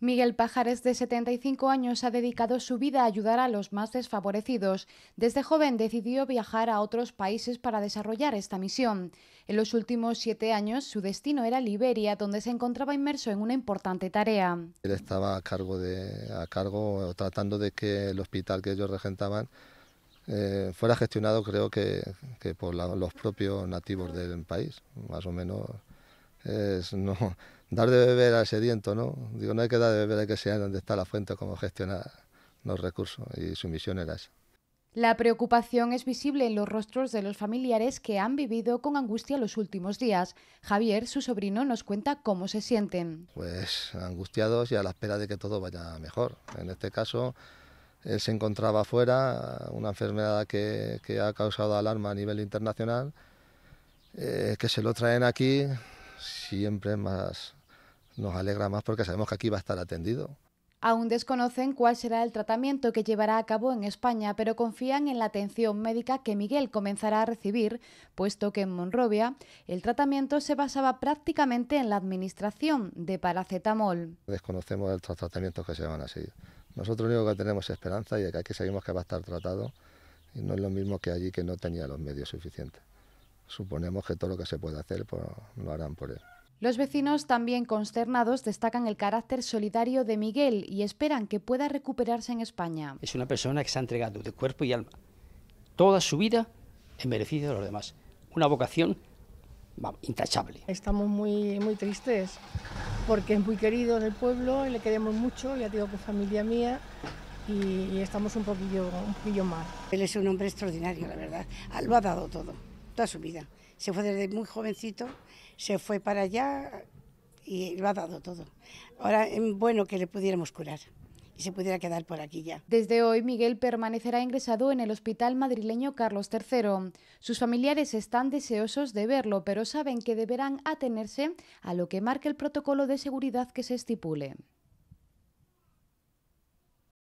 Miguel Pajares, de 75 años, ha dedicado su vida a ayudar a los más desfavorecidos. Desde joven decidió viajar a otros países para desarrollar esta misión. En los últimos siete años, su destino era Liberia, donde se encontraba inmerso en una importante tarea. Él estaba a cargo, de, a cargo tratando de que el hospital que ellos regentaban eh, fuera gestionado, creo que, por los propios nativos del país, más o menos. Es, no, dar de beber ese sediento, ¿no? Digo, no hay que dar de beber, hay que sea donde está la fuente, cómo gestionar los recursos y su misión era esa. La preocupación es visible en los rostros de los familiares que han vivido con angustia los últimos días. Javier, su sobrino, nos cuenta cómo se sienten. Pues angustiados y a la espera de que todo vaya mejor. En este caso, él se encontraba afuera, una enfermedad que, ha causado alarma a nivel internacional, eh, que se lo traen aquí, siempre más, nos alegra más porque sabemos que aquí va a estar atendido. Aún desconocen cuál será el tratamiento que llevará a cabo en España, pero confían en la atención médica que Miguel comenzará a recibir, puesto que en Monrovia el tratamiento se basaba prácticamente en la administración de paracetamol. Desconocemos estos tratamientos que se van a seguir. Nosotros lo único que tenemos es esperanza y que aquí sabemos que va a estar tratado y no es lo mismo que allí que no tenía los medios suficientes. Suponemos que todo lo que se puede hacer pues, lo harán por él. Los vecinos, también consternados, destacan el carácter solidario de Miguel y esperan que pueda recuperarse en España. Es una persona que se ha entregado de cuerpo y alma toda su vida en beneficio de los demás. Una vocación intachable. Estamos muy, muy tristes porque es muy querido en el pueblo, le queremos mucho, ya digo que familia mía y, estamos un poquillo, un poquillo mal. Él es un hombre extraordinario, la verdad. Lo ha dado todo toda su vida. Se fue desde muy jovencito, se fue para allá y lo ha dado todo. Ahora es em, bueno que le pudiéramos curar y se pudiera quedar por aquí ya. Desde hoy, Miguel permanecerá ingresado en el Hospital Madrileño Carlos III. Sus familiares están deseosos de verlo, pero saben que deberán atenerse a lo que marca el protocolo de seguridad que se estipule.